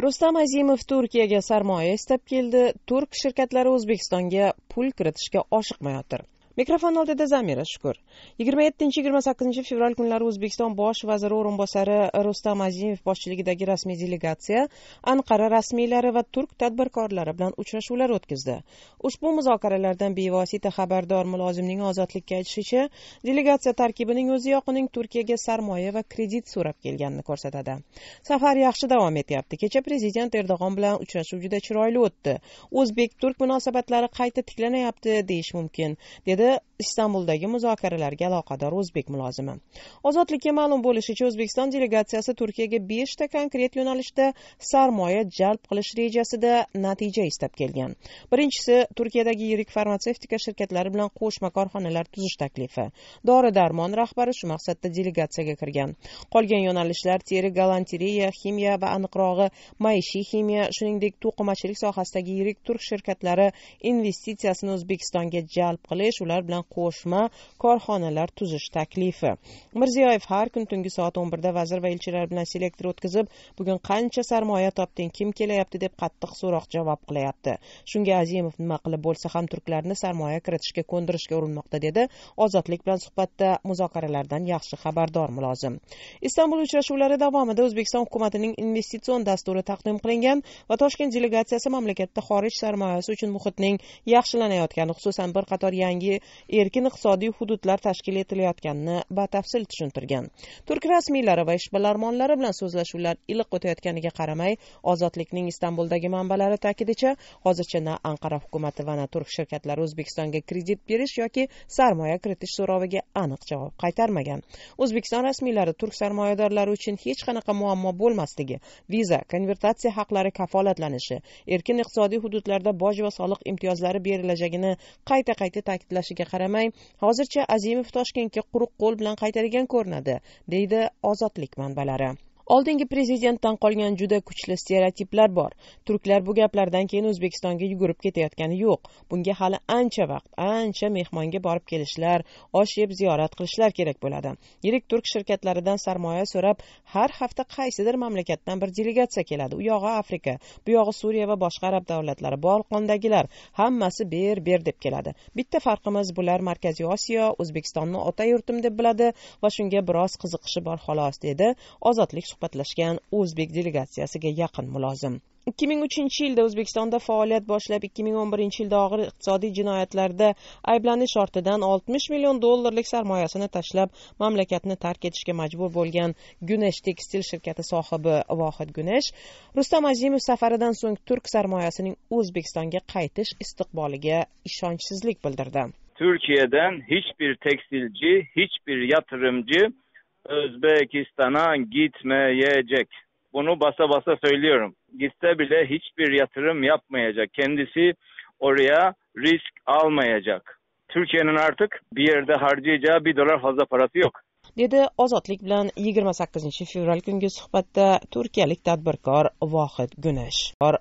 rustam azimov turkiyaga sarmoya istab keldi turk shirkatlari o'zbekistonga pul kiritishga oshiqmayotir mikrofon oldida zamira shukur yigirma yettinchi yigirma sakkizinchi fevral kunlari o'zbekiston bosh vaziri o'rinbosari rustam azimov boshchiligidagi rasmiy delegatsiya anqara rasmiylari va turk tadbirkorlari bilan uchrashuvlar o'tkazdi ushbu muzokaralardan bevosita xabardor mulozimning ozodlikka aytishicha delegatsiya tarkibining o'zi yoqining turkiyaga sarmoya va kredit so'rab kelganini ko'rsatadi safar yaxshi davom etyapti kecha prezident erdo'g'on bilan uchrashuv juda chiroyli o'tdi o'zbek turk munosabatlari qayta tiklanayapti deyish mumkin dedi dedi istanbuldagi muzokaralarga aloqador o'zbek mulozimi ozodlikka ma'lum bo'lishicha o'zbekiston delegatsiyasi turkiyaga beshta konkret yo'nalishda sarmoya jalb qilish rejasida natija istab kelgan birinchisi turkiyadagi yirik farmatsevtika shirkatlari bilan qo'shma korxonalar tuzish taklifi dori darmon rahbari shu maqsadda delegatsiyaga kirgan qolgan yo'nalishlar teri galanteriya ximiya va aniqrog'i maishiy ximiya shuningdek to'qimachilik sohasidagi yirik turk shirkatlari investitsiyasini o'zbekistonga jalb qilish odamlar bilan qo'shma korxonalar tuzish taklifi mirziyoyev har kun tungi soat o'n birda vazir va elchilar bilan selektor o'tkazib bugun qancha sarmoya topding kim kelyapti deb qattiq so'roq javob qilyapti shunga azimov nima qilib bo'lsa ham turklarni sarmoya kiritishga ko'ndirishga urinmoqda dedi ozodlik bilan suhbatda muzokaralardan yaxshi xabardor mulozim istanbul uchrashuvlari davomida o'zbekiston hukumatining investitsion dasturi taqdim qilingan va toshkent delegatsiyasi mamlakatda xorij sarmoyasi uchun muhitning yaxshilanayotgani xususan bir qator yangi erkin iqtisodiy hududlar tashkil etilayotganini batafsil tushuntirgan turk rasmiylari va ishbilarmonlari bilan so'zlashuvlar iliq o'tayotganiga qaramay ozodlikning istanbuldagi manbalari ta'kidicha hozircha na anqara hukumati va na turk shirkatlari o'zbekistonga kredit berish yoki sarmoya kiritish so'roviga aniq javob qaytarmagan o'zbekiston rasmiylari turk sarmoyadorlari uchun hech qanaqa muammo bo'lmasligi viza konvertatsiya haqlari kafolatlanishi erkin iqtisodiy hududlarda boj va soliq imtiyozlari berilajagini qayta qayta ta'kidlashi bo'lishiga qaramay hozircha azimov toshkentga quruq qo'l bilan qaytadigan ko'rinadi deydi ozodlik manbalari oldingi prezidentdan qolgan juda kuchli stereotiplar bor turklar bu gaplardan keyin o'zbekistonga yugurib ketayotgani yo'q bunga hali ancha vaqt ancha mehmonga borib kelishlar osh yeb ziyorat qilishlar kerak bo'ladi yirik turk shirkatlaridan sarmoya so'rab har hafta qaysidir mamlakatdan bir delegatsiya keladi u yog'i afrika bu yog'i suriya va boshqa arab davlatlari bolqondagilar hammasi ber ber deb keladi bitta farqimiz bular markaziy osiyo o'zbekistonni ota yurtim deb biladi va shunga biroz qiziqishi bor xolos dedi ozodlik suhbatlashgan o'zbek delegatsiyasiga yaqin mulozim 2003 yilda O'zbekistonda faoliyat boshlab 2011 yilda og'ir iqtisodiy jinoyatlarda ayblanish ortidan 60 million dollarlik sarmoyasini tashlab mamlakatni tark etishga majbur bo'lgan Gunesh tekstil shirkati sohibi Vohid Gunesh Rustam Azimov safaridan so'ng turk sarmoyasining O'zbekistonga qaytish istiqboliga ishonchsizlik bildirdi. Turkiyadan hech bir tekstilchi, hech bir yatirimchi Özbekistan'a gitmeyecek. Bunu basa basa söylüyorum. Gitse bile hiçbir yatırım yapmayacak. Kendisi oraya risk almayacak. Türkiye'nin artık bir yerde harcayacağı bir dolar fazla parası yok. dedi ozodlik bilan 28 fevral kungi suhbatda turkiyalik tadbirkor vohid gunash